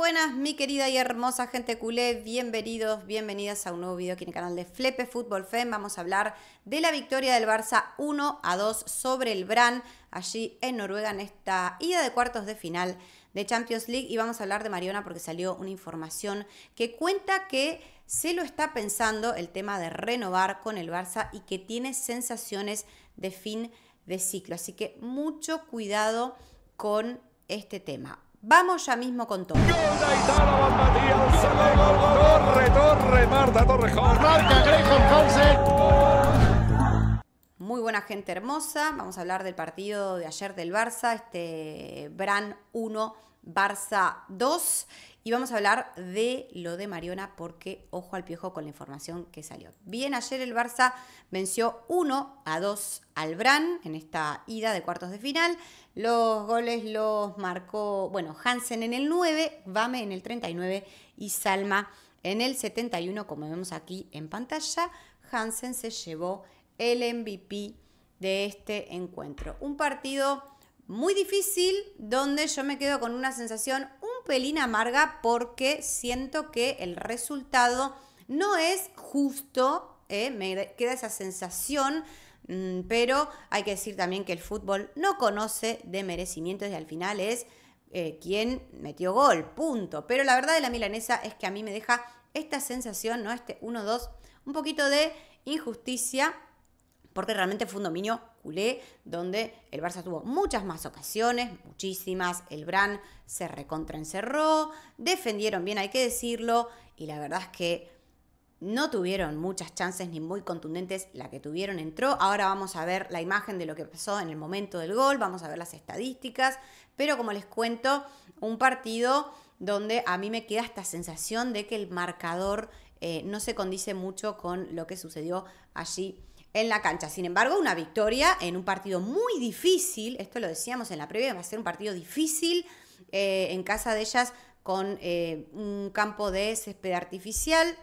buenas, mi querida y hermosa gente culé. Bienvenidos, bienvenidas a un nuevo video aquí en el canal de Flepe Fútbol Fem. Vamos a hablar de la victoria del Barça 1 a 2 sobre el Bran, allí en Noruega, en esta ida de cuartos de final de Champions League. Y vamos a hablar de Mariona porque salió una información que cuenta que se lo está pensando el tema de renovar con el Barça y que tiene sensaciones de fin de ciclo. Así que mucho cuidado con este tema. Vamos ya mismo con todo. Torre, Muy buena gente hermosa. Vamos a hablar del partido de ayer del Barça, este Bran 1, Barça 2. Y vamos a hablar de lo de Mariona porque ojo al piojo con la información que salió. Bien, ayer el Barça venció 1 a 2 al Bran en esta ida de cuartos de final. Los goles los marcó, bueno, Hansen en el 9, Vame en el 39 y Salma en el 71, como vemos aquí en pantalla. Hansen se llevó el MVP de este encuentro. Un partido muy difícil donde yo me quedo con una sensación un pelín amarga porque siento que el resultado no es justo, ¿eh? me queda esa sensación Mm, pero hay que decir también que el fútbol no conoce de merecimientos y al final es eh, quien metió gol, punto. Pero la verdad de la milanesa es que a mí me deja esta sensación, ¿no? Este 1-2, un poquito de injusticia, porque realmente fue un dominio culé, donde el Barça tuvo muchas más ocasiones, muchísimas, el Bran se recontraencerró, defendieron bien, hay que decirlo, y la verdad es que no tuvieron muchas chances ni muy contundentes. La que tuvieron entró. Ahora vamos a ver la imagen de lo que pasó en el momento del gol, vamos a ver las estadísticas. Pero como les cuento, un partido donde a mí me queda esta sensación de que el marcador eh, no se condice mucho con lo que sucedió allí en la cancha. Sin embargo, una victoria en un partido muy difícil, esto lo decíamos en la previa, va a ser un partido difícil eh, en casa de ellas con eh, un campo de césped artificial,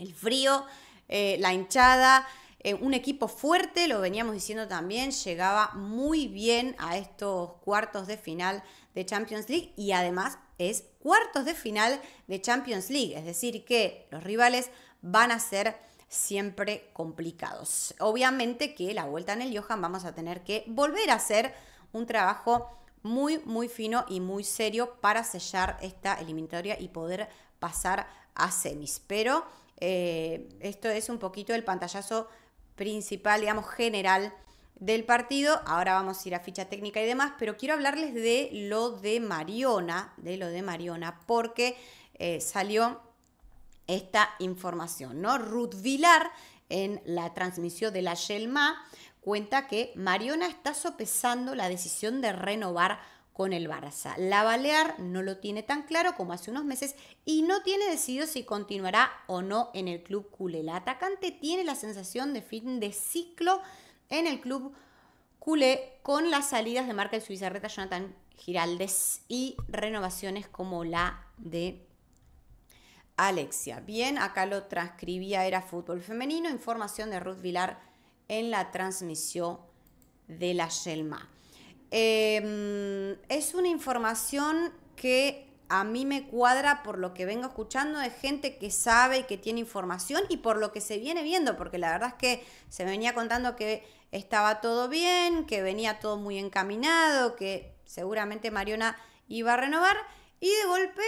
el frío, eh, la hinchada, eh, un equipo fuerte, lo veníamos diciendo también, llegaba muy bien a estos cuartos de final de Champions League y además es cuartos de final de Champions League, es decir, que los rivales van a ser siempre complicados. Obviamente que la vuelta en el Johan vamos a tener que volver a hacer un trabajo muy, muy fino y muy serio para sellar esta eliminatoria y poder pasar a semis. Pero eh, esto es un poquito el pantallazo principal, digamos, general del partido. Ahora vamos a ir a ficha técnica y demás, pero quiero hablarles de lo de Mariona, de lo de Mariona, porque eh, salió esta información, ¿no? Ruth Vilar en la transmisión de la Yelma cuenta que Mariona está sopesando la decisión de renovar con el Barça. La Balear no lo tiene tan claro como hace unos meses y no tiene decidido si continuará o no en el club culé. La atacante tiene la sensación de fin de ciclo en el club culé con las salidas de marca el Suizarreta Jonathan Giraldes y renovaciones como la de Alexia. Bien, acá lo transcribía, era fútbol femenino, información de Ruth Vilar en la transmisión de la Yelma. Em, es una información que a mí me cuadra por lo que vengo escuchando de gente que sabe y que tiene información y por lo que se viene viendo, porque la verdad es que se me venía contando que estaba todo bien, que venía todo muy encaminado, que seguramente Mariona iba a renovar y de golpe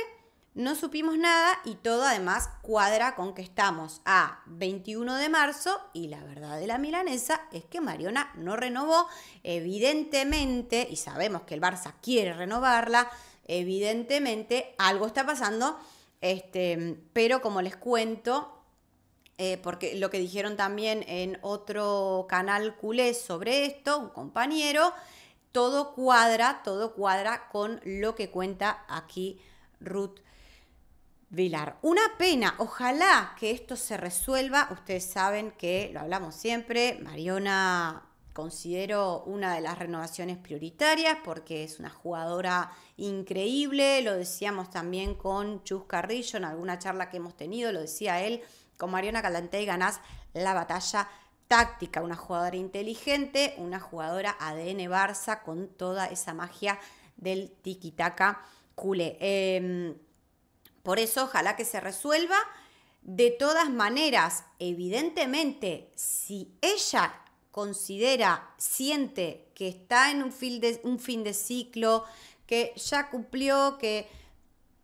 no supimos nada y todo además cuadra con que estamos a 21 de marzo y la verdad de la milanesa es que Mariona no renovó, evidentemente, y sabemos que el Barça quiere renovarla, evidentemente algo está pasando, este, pero como les cuento, eh, porque lo que dijeron también en otro canal culé sobre esto, un compañero, todo cuadra, todo cuadra con lo que cuenta aquí Ruth. Vilar. Una pena, ojalá que esto se resuelva. Ustedes saben que lo hablamos siempre, Mariona considero una de las renovaciones prioritarias porque es una jugadora increíble, lo decíamos también con Chus Carrillo en alguna charla que hemos tenido, lo decía él, con Mariona Calante y ganás la batalla táctica, una jugadora inteligente, una jugadora ADN Barça con toda esa magia del tiquitaca culé. Em, por eso ojalá que se resuelva. De todas maneras, evidentemente, si ella considera, siente que está en un fin de, un fin de ciclo, que ya cumplió, que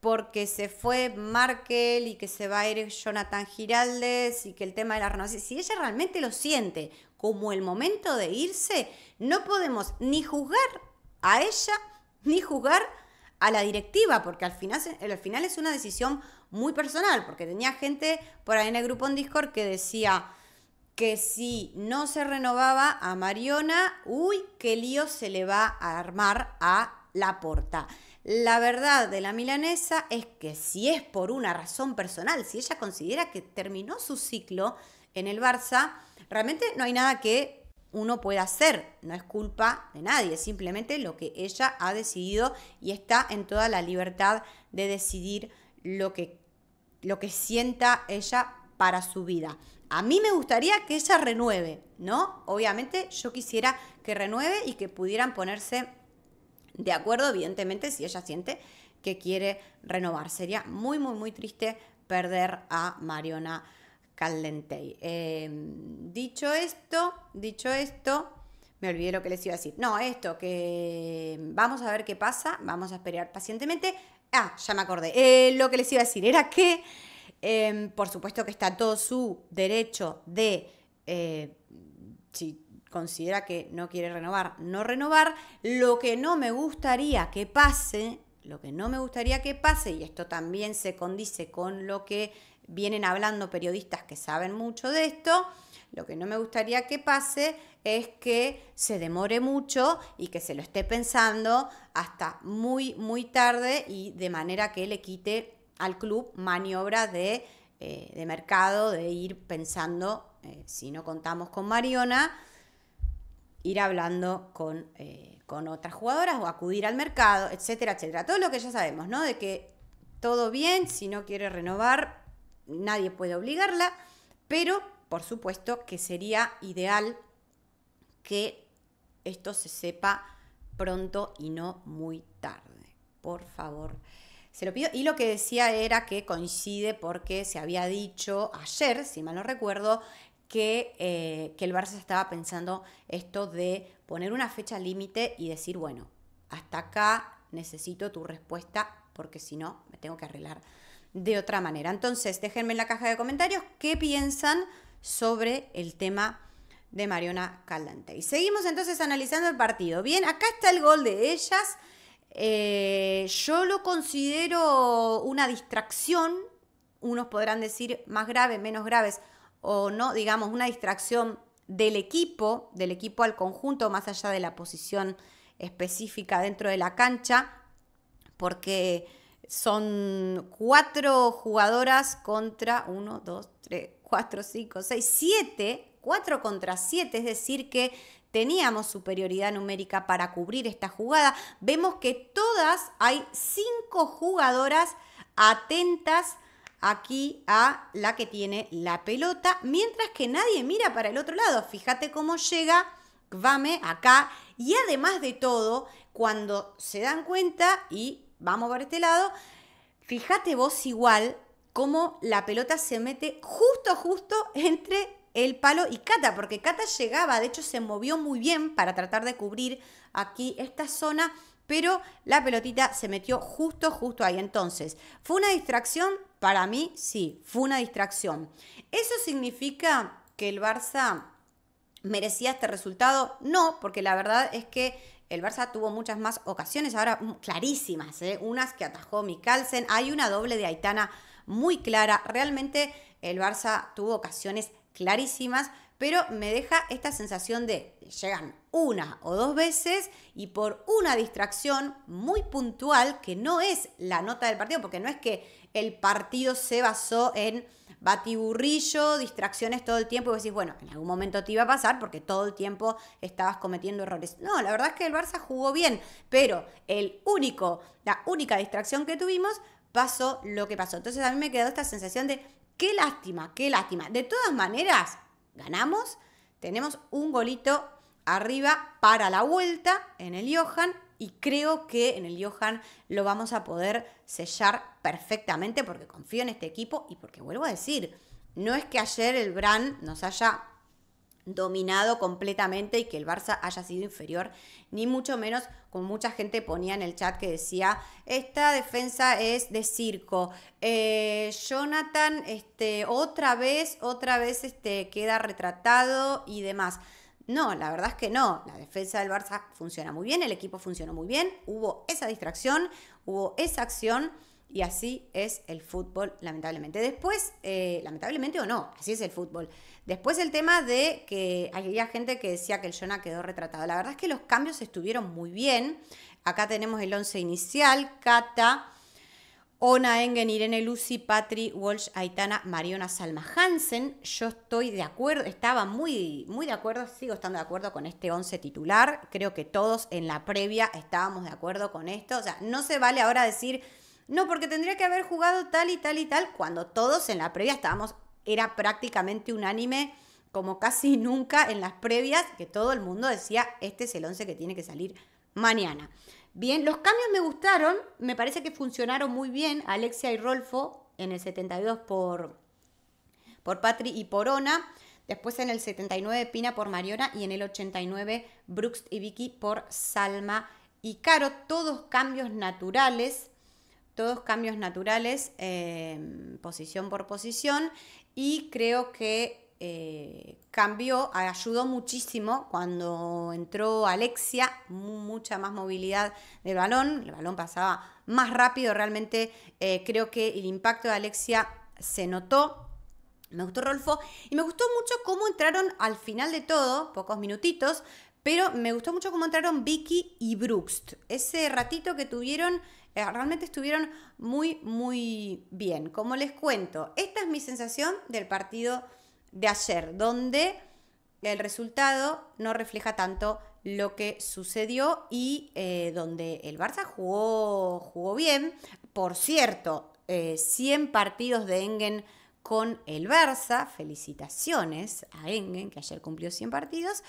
porque se fue Markel y que se va a ir Jonathan Giraldes y que el tema de la renovación, si ella realmente lo siente como el momento de irse, no podemos ni juzgar a ella ni juzgar a la directiva, porque al final, es una decisión muy personal, porque tenía gente por ahí en el grupo en Discord que decía que si no se renovaba a Mariona, uy, qué lío se le va a armar a la porta. La verdad de la milanesa es que si es por una razón personal, si ella considera que terminó su ciclo en el Barça, realmente no hay nada que uno puede hacer. No es culpa de nadie, es simplemente lo que ella ha decidido y está en toda la libertad de decidir lo que, lo que sienta ella para su vida. A mí me gustaría que ella renueve, ¿no? Obviamente yo quisiera que renueve y que pudieran ponerse de acuerdo, evidentemente, si ella siente que quiere renovar. Sería muy, muy, muy triste perder a Mariona calenté, em, dicho esto, dicho esto, me olvidé lo que les iba a decir. No, esto, que em, vamos a ver qué pasa, vamos a esperar pacientemente. Ah, ya me acordé. Eh, lo que les iba a decir era que, em, por supuesto que está todo su derecho de, eh, si considera que no quiere renovar, no renovar. Lo que no me gustaría que pase lo que no me gustaría que pase, y esto también se condice con lo que vienen hablando periodistas que saben mucho de esto, lo que no me gustaría que pase es que se demore mucho y que se lo esté pensando hasta muy, muy tarde y de manera que le quite al club maniobra de, eh, de mercado, de ir pensando, eh, si no contamos con Mariona, ir hablando con... Eh, con otras jugadoras o acudir al mercado, etcétera, etcétera. Todo lo que ya sabemos, ¿no? De que todo bien, si no quiere renovar, nadie puede obligarla, pero por supuesto que sería ideal que esto se sepa pronto y no muy tarde. Por favor, se lo pido. Y lo que decía era que coincide porque se había dicho ayer, si mal no recuerdo, eh, que, el Barça estaba pensando esto de poner una fecha límite y decir, bueno, hasta acá necesito tu respuesta porque si no me tengo que arreglar de otra manera. Entonces, déjenme en la caja de comentarios qué piensan sobre el tema de Mariona Caldante. Y seguimos entonces analizando el partido. Bien, acá está el gol de ellas. Eh, yo lo considero una distracción. Unos podrán decir más grave, menos graves o no, digamos, una distracción del equipo, del equipo al conjunto, más allá de la posición específica dentro de la cancha, porque son cuatro jugadoras contra uno, dos, tres, cuatro, cinco, seis, siete, cuatro contra siete, es decir que teníamos superioridad numérica para cubrir esta jugada. Vemos que todas hay cinco jugadoras atentas aquí a la que tiene la pelota, mientras que nadie mira para el otro lado. Fíjate cómo llega Kvame acá y además de todo, cuando se dan cuenta y vamos por este lado, fíjate vos igual cómo la pelota se mete justo, justo entre el palo y Cata, porque Cata llegaba, de hecho se movió muy bien para tratar de cubrir aquí esta zona pero la pelotita se metió justo, justo ahí. Entonces, ¿fue una distracción? Para mí, sí, fue una distracción. ¿Eso significa que el Barça merecía este resultado? No, porque la verdad es que el Barça tuvo muchas más ocasiones, ahora clarísimas, ¿eh? unas que atajó Mikalsen, hay una doble de Aitana muy clara, realmente el Barça tuvo ocasiones clarísimas, pero me deja esta sensación de llegan una o dos veces y por una distracción muy puntual que no es la nota del partido, porque no es que el partido se basó en batiburrillo, distracciones todo el tiempo y vos decís, bueno, en algún momento te iba a pasar porque todo el tiempo estabas cometiendo errores. No, la verdad es que el Barça jugó bien, pero el único, la única distracción que tuvimos pasó lo que pasó. Entonces a mí me quedó esta sensación de Qué lástima, qué lástima. De todas maneras, ganamos. Tenemos un golito arriba para la vuelta en el Johan y creo que en el Johan lo vamos a poder sellar perfectamente porque confío en este equipo y porque vuelvo a decir, no es que ayer el Brand nos haya dominado completamente y que el Barça haya sido inferior, ni mucho menos como mucha gente ponía en el chat que decía, esta defensa es de circo. Eh, Jonathan, este, otra vez, otra vez este, queda retratado y demás. No, la verdad es que no. La defensa del Barça funciona muy bien, el equipo funcionó muy bien, hubo esa distracción, hubo esa acción y así es el fútbol, lamentablemente. Después, eh, lamentablemente o no, así es el fútbol. Después el tema de que había gente que decía que el Jonah quedó retratado. La verdad es que los cambios estuvieron muy bien. Acá tenemos el 11 inicial, kata Ona Engen, Irene Lucy, Patri, Walsh, Aitana, Mariona Salma Hansen. Yo estoy de acuerdo, estaba muy, muy de acuerdo, sigo estando de acuerdo con este 11 titular. Creo que todos en la previa estábamos de acuerdo con esto. O sea, no se vale ahora decir no, porque tendría que haber jugado tal y tal y tal, cuando todos en la previa estábamos, era prácticamente unánime, como casi nunca en las previas, que todo el mundo decía, este es el 11 que tiene que salir mañana. Bien, los cambios me gustaron, me parece que funcionaron muy bien, Alexia y Rolfo en el 72 por, por Patri y por Ona. Después en el 79 Pina por Mariona y en el 89 Brooks y Vicky por Salma y Caro. Todos cambios naturales todos cambios naturales, em, posición por posición, y creo que eh, cambió, ayudó muchísimo cuando entró Alexia, mucha más movilidad del balón, el balón pasaba más rápido, realmente eh, creo que el impacto de Alexia se notó. Me gustó Rolfo y me gustó mucho cómo entraron al final de todo, pocos minutitos, pero me gustó mucho cómo entraron Vicky y Brooks. Ese ratito que tuvieron, eh, realmente estuvieron muy, muy bien. Como les cuento, esta es mi sensación del partido de ayer, donde el resultado no refleja tanto lo que sucedió y eh, donde el Barça jugó, jugó bien. Por cierto, 100 eh, partidos de Engen con el Barça. Felicitaciones a Engen, que ayer cumplió 100 partidos.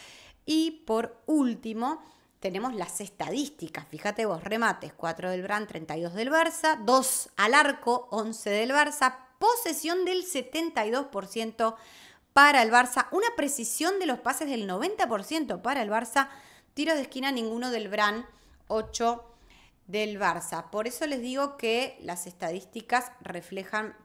Y por último, tenemos las estadísticas. Fíjate vos, remates, 4 del Brand, 32 del Barça, 2 al arco, 11 del Barça, posesión del 72% para el Barça, una precisión de los pases del 90% para el Barça, tiros de esquina ninguno del Bran 8 del Barça. Por eso les digo que las estadísticas reflejan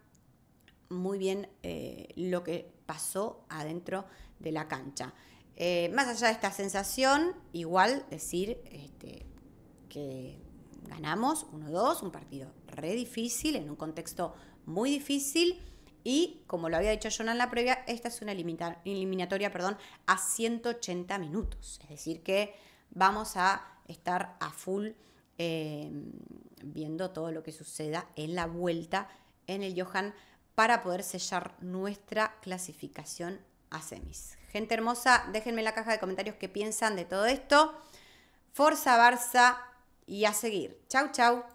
muy bien eh, lo que pasó adentro de la cancha. Eh, más allá de esta sensación, igual decir este, que ganamos 1-2, un partido re difícil, en un contexto muy difícil. Y como lo había dicho yo en la previa, esta es una eliminatoria perdón, a 180 minutos. Es decir, que vamos a estar a full eh, viendo todo lo que suceda en la vuelta en el Johan para poder sellar nuestra clasificación Gente hermosa, déjenme en la caja de comentarios qué piensan de todo esto. Forza Barça y a seguir. Chau, chau.